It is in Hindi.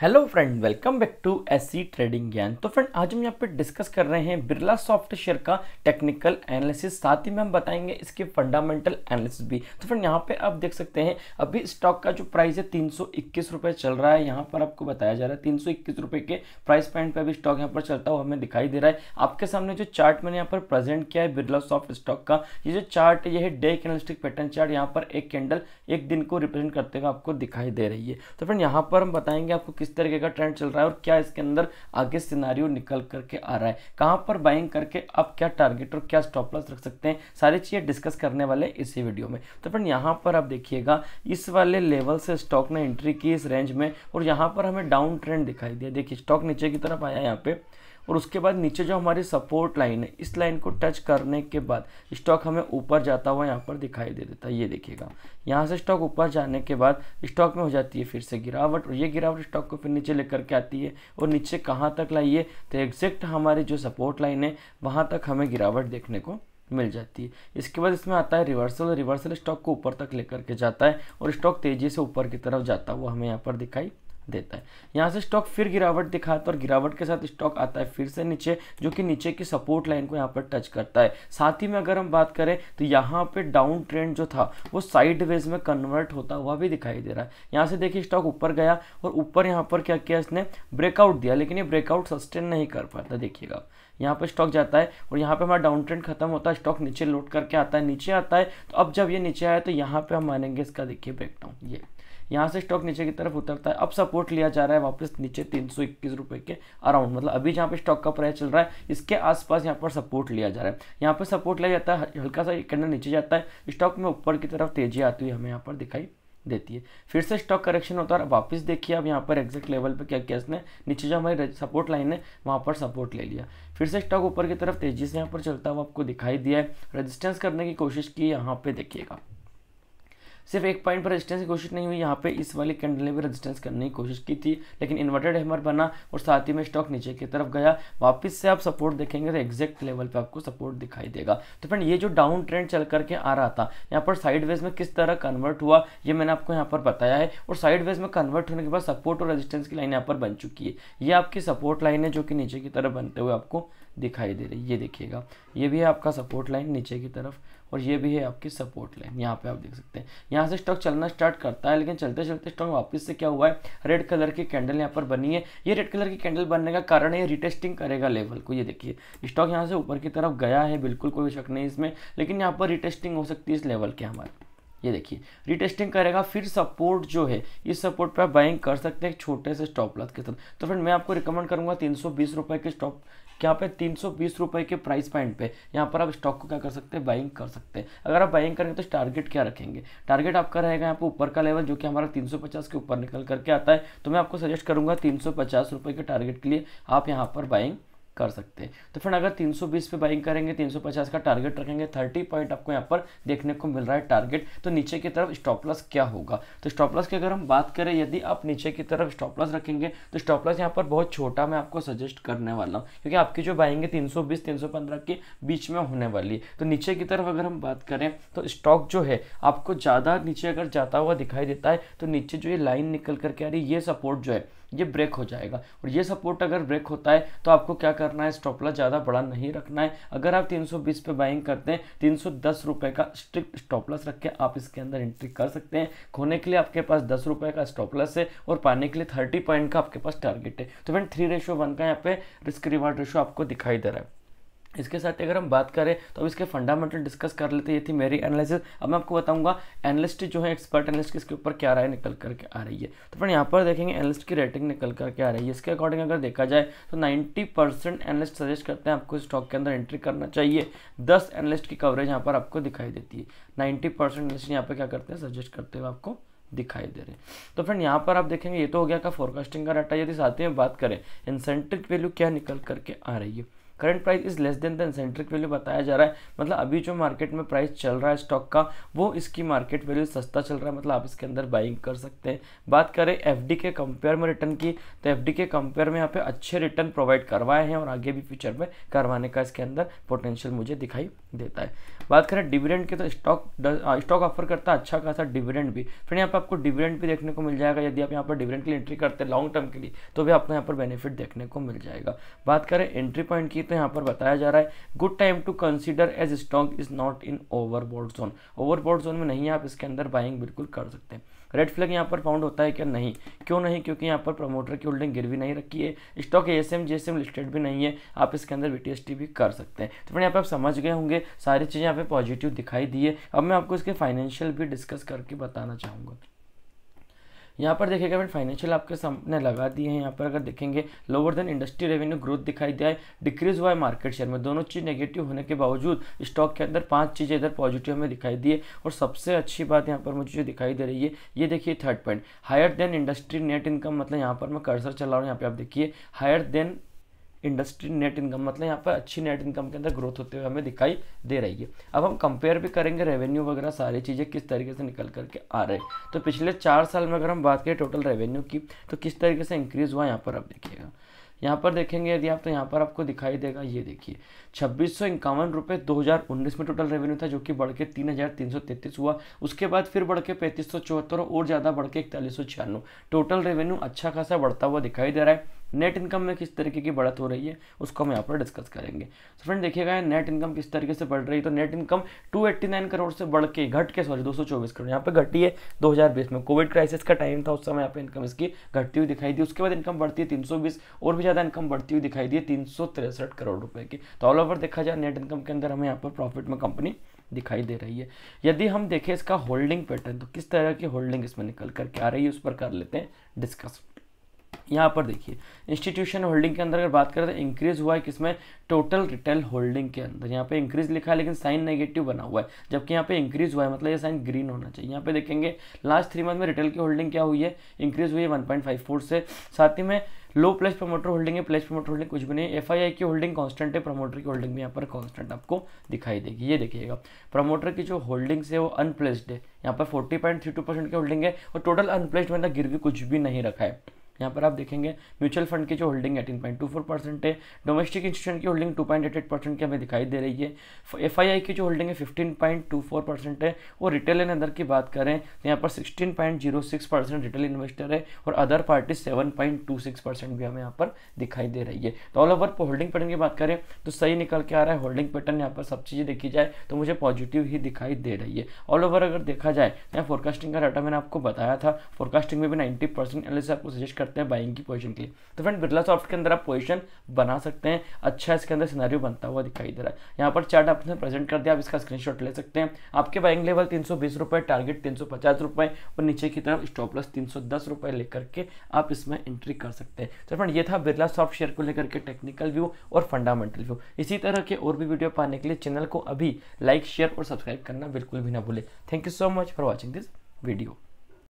hello friend welcome back to S trading Gyan तो फ्रेंड आज हम यहाँ पे डिस्कस कर रहे हैं बिरला सॉफ्ट शेयर का टेक्निकल एनालिसिस साथ ही में हम बताएंगे इसके फंडामेंटल एनालिसिस भी तो फ्रेंड यहाँ पे आप देख सकते हैं अभी स्टॉक का जो प्राइस है तीन रुपए चल रहा है यहाँ पर आपको बताया जा रहा है तीन रुपए के प्राइस पॉइंट पर अभी स्टॉक यहाँ पर चलता हुआ हमें दिखाई दे रहा है आपके सामने जो चार्ट मैंने यहाँ पर प्रेजेंट किया है बिरला सॉफ्ट स्टॉक का ये जो चार्ट ये डे कैनलिस्टिक पैटर्न चार्ट यहाँ पर एक कैंडल एक दिन को रिप्रेजेंट करते हुए आपको दिखाई दे रही है तो फ्रेंड यहाँ पर हम बताएंगे आपको किस तरीके का ट्रेंड चल रहा है और क्या इसके अंदर आगे सिनारियो निकल करके आ रहा है कहाँ पर बाइंग करके आप क्या टारगेट और क्या स्टॉप लॉस रख सकते हैं सारी चीज़ें डिस्कस करने वाले इसी वीडियो में तो फ्रेंड यहाँ पर आप देखिएगा इस वाले लेवल से स्टॉक ने एंट्री की इस रेंज में और यहाँ पर हमें डाउन ट्रेंड दिखाई दिया देखिए स्टॉक नीचे की तरफ आया यहाँ पे और उसके बाद नीचे जो हमारी सपोर्ट लाइन है इस लाइन को टच करने के बाद स्टॉक हमें ऊपर जाता हुआ यहाँ पर दिखाई दे देता है ये देखिएगा यहाँ से स्टॉक ऊपर जाने के बाद स्टॉक में हो जाती है फिर से गिरावट और ये गिरावट स्टॉक को फिर नीचे लेकर के आती है और नीचे कहाँ तक लाइए तो एग्जैक्ट हमारी जो सपोर्ट लाइन है वहाँ तक हमें गिरावट देखने को मिल जाती है इसके बाद इसमें आता है रिवर्सल रिवर्सल स्टॉक को ऊपर तक लेकर के जाता है और स्टॉक तेज़ी से ऊपर की तरफ जाता हुआ हमें यहाँ पर दिखाई देता है यहाँ से स्टॉक फिर गिरावट दिखाता है और गिरावट के साथ स्टॉक आता है फिर से नीचे जो कि नीचे की सपोर्ट लाइन को यहाँ पर टच करता है साथ ही में अगर हम बात करें तो यहाँ पे डाउन ट्रेंड जो था वो साइड वेज में कन्वर्ट होता हुआ भी दिखाई दे रहा है यहाँ से देखिए स्टॉक ऊपर गया और ऊपर यहाँ पर क्या किया इसने ब्रेकआउट दिया लेकिन ये ब्रेकआउट सस्टेन नहीं कर पाता देखिएगा यहाँ पर स्टॉक जाता है और यहाँ पे हमारा डाउन ट्रेंड खत्म होता है स्टॉक नीचे लोड करके आता है नीचे आता है तो अब जब ये नीचे आया तो यहाँ पे हम मानेंगे इसका देखिए ब्रेकडाउन ये यहाँ से स्टॉक नीचे की तरफ उतरता है अब सपोर्ट लिया जा रहा है वापस नीचे तीन सौ के अराउंड मतलब अभी जहाँ पे स्टॉक का प्राइस चल रहा है इसके आसपास यहाँ पर सपोर्ट लिया जा रहा है यहाँ पर सपोर्ट लिया जाता है हल्का सा कैंडल नीचे जाता है स्टॉक में ऊपर की तरफ तेजी आती हुई हमें यहाँ पर दिखाई देती है फिर से स्टॉक करेक्शन होता है वापस देखिए अब यहाँ पर एग्जैक्ट लेवल पे क्या किया इसने नीचे जो हमारी सपोर्ट लाइन है वहाँ पर सपोर्ट ले लिया फिर से स्टॉक ऊपर की तरफ तेजी से यहाँ पर चलता हुआ आपको दिखाई दिया है रजिस्टेंस करने की कोशिश की यहाँ पे देखिएगा सिर्फ एक पॉइंट पर रेजिस्टेंस की कोशिश नहीं हुई यहाँ पे इस वाले कैंडल ने भी रेजिस्टेंस करने की कोशिश की थी लेकिन इन्वर्टेड हेमर बना और साथ ही में स्टॉक नीचे की तरफ गया वापस से आप सपोर्ट देखेंगे तो एग्जैक्ट लेवल पर आपको सपोर्ट दिखाई देगा तो फ्रेंड ये जो डाउन ट्रेंड चल करके आ रहा था यहाँ पर साइड में किस तरह कन्वर्ट हुआ ये मैंने आपको यहाँ पर बताया है और साइड में कन्वर्ट होने के बाद सपोर्ट और रजिस्टेंस की लाइन यहाँ पर बन चुकी है ये आपकी सपोर्ट लाइन है जो कि नीचे की तरफ बनते हुए आपको दिखाई दे रही है ये देखिएगा ये भी है आपका सपोर्ट लाइन नीचे की तरफ और ये भी है आपकी सपोर्ट लाइन यहाँ पे आप देख सकते हैं यहाँ से स्टॉक चलना स्टार्ट करता है लेकिन चलते चलते स्टॉक वापस से क्या हुआ है रेड कलर की कैंडल यहाँ पर बनी है ये रेड कलर की कैंडल बनने का कारण है रिटेस्टिंग करेगा लेवल को ये देखिए स्टॉक यहाँ से ऊपर की तरफ गया है बिल्कुल कोई शक नहीं इसमें लेकिन यहाँ पर रिटेस्टिंग हो सकती है इस लेवल के हमारे ये देखिए रिटेस्टिंग करेगा फिर सपोर्ट जो है इस सपोर्ट पे आप बाइंग कर सकते हैं एक छोटे से स्टॉप लॉस के साथ तो फ्रेंड मैं आपको रिकमेंड करूंगा तीन सौ बीस रुपए के स्टॉप यहाँ पे तीन सौ बीस रुपए के प्राइस पॉइंट पे यहाँ पर आप स्टॉक को क्या कर सकते हैं बाइंग कर सकते हैं अगर आप बाइंग करेंगे तो टारगेट क्या रखेंगे टारगेट आपका रहेगा यहाँ पर ऊपर का लेवल जो कि हमारा तीन सौ पचास के ऊपर निकल करके आता है तो मैं आपको सजेस्ट करूँगा तीन सौ पचास रुपये के टारगेट के लिए आप यहाँ पर बाइंग कर सकते हैं तो फ्रेंड अगर 320 पे बाइंग करेंगे 350 का टारगेट रखेंगे 30 पॉइंट आपको यहाँ पर देखने को मिल रहा है टारगेट तो नीचे की तरफ स्टॉपलस क्या होगा तो स्टॉपलस की अगर हम बात करें यदि आप नीचे की तरफ स्टॉपलस रखेंगे तो स्टॉपलस यहाँ पर बहुत छोटा मैं आपको सजेस्ट करने वाला हूँ क्योंकि आपकी जो बाइंग है तीन सौ के बीच में होने वाली है तो नीचे की तरफ अगर हम बात करें तो स्टॉक जो है आपको ज़्यादा नीचे अगर जाता हुआ दिखाई देता है तो नीचे जो ये लाइन निकल करके आ रही है ये सपोर्ट जो है ये ब्रेक हो जाएगा और ये सपोर्ट अगर ब्रेक होता है तो आपको क्या करना है स्टॉपलस ज़्यादा बड़ा नहीं रखना है अगर आप 320 पे बाइंग करते हैं तीन रुपए का स्ट्रिक्ट स्टॉप रख के आप इसके अंदर एंट्री कर सकते हैं खोने के लिए आपके पास दस रुपये का स्टॉप है और पाने के लिए थर्टी पॉइंट का आपके पास टारगेट है तो फ्रेंड थ्री रेशो वन का यहाँ पे रिस्क रिवार्ड रेशो आपको दिखाई दे रहा है इसके साथ अगर हम बात करें तो अब इसके फंडामेंटल डिस्कस कर लेते हैं ये थी मेरी एनालिसिस अब मैं आपको बताऊंगा एनालिस्ट जो है एक्सपर्ट एनालिस्ट इसके ऊपर क्या राय निकल करके आ रही है तो फ्रेंड यहाँ पर देखेंगे एनालिस्ट की रेटिंग निकल करके आ रही है इसके अकॉर्डिंग अगर देखा जाए तो नाइन्टी परसेंट एनालिस्ट सजेस्ट करते हैं आपको स्टॉक के अंदर एंट्री करना चाहिए दस एनालिस्ट की कवरेज यहाँ पर आपको दिखाई देती है नाइन्टी परसेंट एनलिस्ट यहाँ पर क्या करते हैं सजेस्ट करते हुए आपको दिखाई दे रहे हैं तो फ्रेंड यहाँ पर आप देखेंगे ये तो हो गया का फोरकास्टिंग का डाटा यदि साथ ही में बात करें इंसेंटिव वैल्यू क्या निकल करके आ रही है current price is less than than centric value बताया जा रहा है मतलब अभी जो मार्केट में प्राइस चल रहा है स्टॉक का वो इसकी मार्केट वैल्यू सस्ता चल रहा है मतलब आप इसके अंदर बाइंग कर सकते हैं बात करें एफ के कंपेयर में रिटर्न की तो एफ के कंपेयर में यहाँ पे अच्छे रिटर्न प्रोवाइड करवाए हैं और आगे भी फ्यूचर में करवाने का इसके अंदर पोटेंशियल मुझे दिखाई देता है बात करें डिविडेंड की तो स्टॉक स्टॉक ऑफर करता है अच्छा खासा डिविडेंड भी फ्रेंड यहाँ पर आपको डिविडेंड भी देखने को मिल जाएगा यदि आप यहाँ पर डिविडेंड के लिए एंट्री करते हैं लॉन्ग टर्म के लिए तो भी आपको यहाँ पर बेनिफिट देखने को मिल जाएगा बात करें एंट्री पॉइंट की तो यहाँ पर बताया जा रहा है good time to consider as stock is not in overboard zone overboard zone में नहीं आप इसके अंदर बाइंग बिल्कुल कर सकते हैं रेड फ्लैग यहाँ पर फाउंड होता है क्या नहीं क्यों नहीं क्योंकि यहाँ पर प्रमोटर की होल्डिंग गिर भी नहीं रखी है stock A S M G M listed भी नहीं है आप इसके अंदर वी भी कर सकते हैं तो फिर यहाँ पर आप समझ गए होंगे सारी चीज़ें यहाँ पर पॉजिटिव दिखाई दी है अब मैं आपको इसके फाइनेंशियल भी डिस्कस करके बताना चाहूँगा यहाँ पर देखिएगा फ्रेंड फाइनेंशियल आपके सामने लगा दिए हैं यहाँ पर अगर देखेंगे lower than industry revenue growth दिखाई दिया है डिक्रीज हुआ है मार्केट शेयर में दोनों चीज़ नेगेटिव होने के बावजूद स्टॉक के अंदर पांच चीज़ें इधर पॉजिटिव में दिखाई दिए और सबसे अच्छी बात यहाँ पर मुझे जो दिखाई दे रही है ये देखिए third point higher than industry net income मतलब यहाँ पर मैं कर्सर चला रहा हूँ यहाँ पर आप देखिए higher than industry net income मतलब यहाँ पर अच्छी नेट इनकम के अंदर ग्रोथ होते हुए हमें दिखाई दे रही है अब हम कंपेयर भी करेंगे रेवेन्यू वगैरह सारी चीज़ें किस तरीके से निकल करके आ रहे हैं तो पिछले चार साल में अगर हम बात करें टोटल रेवेन्यू की तो किस तरीके से इंक्रीज़ हुआ यहाँ पर आप देखिएगा यहाँ पर देखेंगे यदि आप तो यहाँ पर आपको दिखाई देगा ये देखिए छब्बीस सौ इक्यावन रुपये दो हज़ार उन्नीस में टोटल रेवेन्यू था जो कि बढ़ के तीन हज़ार तीन सौ तैंतीस हुआ उसके बाद फिर बढ़ के पैंतीस सौ चौहत्तर और ज़्यादा बढ़ के इकतालीस सौ छियानवे टोटल रेवेन्यू अच्छा खासा बढ़ता हुआ दिखाई दे रहा है नेट इनकम में किस तरीके की बढ़त हो रही है उसको हम यहाँ पर डिस्कस करेंगे तो फ्रेंड देखिएगा नेट इनकम किस तरीके से बढ़ रही है तो नेट इनकम 289 करोड़ से बढ़ के घट के सॉरी 224 करोड़ यहाँ पे घटी है 2020 में कोविड क्राइसिस का टाइम था उस समय यहाँ पे इनकम इसकी घटती हुई दिखाई दी उसके बाद इनकम बढ़ती है तीन और भी ज़्यादा इनकम बढ़ती हुई दिखाई दी तीन करोड़ रुपये की तो ऑल ओवर देखा जाए नेट इनकम के अंदर हमें यहाँ पर प्रॉफिट में कंपनी दिखाई दे रही है यदि हम देखें इसका होल्डिंग पैटर्न तो किस तरह की होल्डिंग इसमें निकल करके आ रही है उस पर कर लेते हैं डिस्कस यहाँ पर देखिए इंस्टीट्यूशन होल्डिंग के अंदर अगर बात करें तो इंक्रीज हुआ है किसमें टोटल रिटेल होल्डिंग के अंदर यहाँ पे इंक्रीज लिखा है लेकिन साइन नेगेटिव बना हुआ है जबकि यहाँ पे इंक्रीज हुआ है मतलब ये साइन ग्रीन होना चाहिए यहाँ पे देखेंगे लास्ट थ्री मंथ में रिटेल की होल्डिंग क्या हुई है इंक्रीज हुई है वन से साथ ही में लो प्लस प्रमोटर होल्डिंग है प्लस प्रमोटर होल्डिंग कुछ भी नहीं एफ आई आई की होल्डिंग कांस्टेंट है प्रमोटर की होल्डिंग भी यहाँ पर कांस्टेंट आपको दिखाई देगी ये देखिएगा प्रमोटर की जो होल्डिंग्स है वो अनप्लेस्ड है यहाँ पर forty point three two percent की होल्डिंग है और टोटल अनप्लेस्ड मतलब भी कुछ भी नहीं रखा है यहाँ पर आप देखेंगे म्यूचुअल फंड की जो holding eighteen point two four percent है डोमेस्टिक इंस्टीट्यूशन की holding two point eight eight percent की हमें दिखाई दे रही है एफ आई आई की जो होल्डिंग है fifteen point two four percent है और रिटेल एंड अदर की बात करें तो यहाँ पर sixteen point zero six percent retail investor है और other party seven point two six percent भी हमें यहाँ पर दिखाई दे रही है तो ऑल ओवर होल्डिंग पैटर्न की बात करें तो सही निकल के आ रहा है होल्डिंग पैटर्न यहाँ पर सब चीज़ें देखी जाए तो मुझे पॉजिटिव ही दिखाई दे रही है ऑल ओवर अगर देखा जाए तो यहाँ फोरकास्टिंग का डाटा मैंने आपको बताया था फोरकास्टिंग में भी नाइन्टी परसेंट आपको सजेस्ट करते हैं बाइंग की पोजिशन के लिए तो फ्रेंड बिरला सॉफ्ट के अंदर आप पोजिशन बना सकते हैं अच्छा इसके अंदर सिनारियो बनता हुआ दिखाई दे रहा है यहाँ पर चार्ट आपने प्रेजेंट कर दिया आप इसका स्क्रीन ले सकते हैं आपके बाइंग लेवल तीन रुपए टारगेट तीन रुपए और नीचे की तरफ स्टॉप लॉस तीन रुपए लेकर के आप इसमें एंट्री कर सकते हैं तो फ्रेंड ये था बिरला सॉफ्ट शेयर को लेकर के टेक्निकल व्यू और फंडामेंटल व्यू इसी तरह के और भी वीडियो पाने के लिए चैनल को अभी लाइक शेयर और सब्सक्राइब करना बिल्कुल भी ना भूले thank you so much for watching this video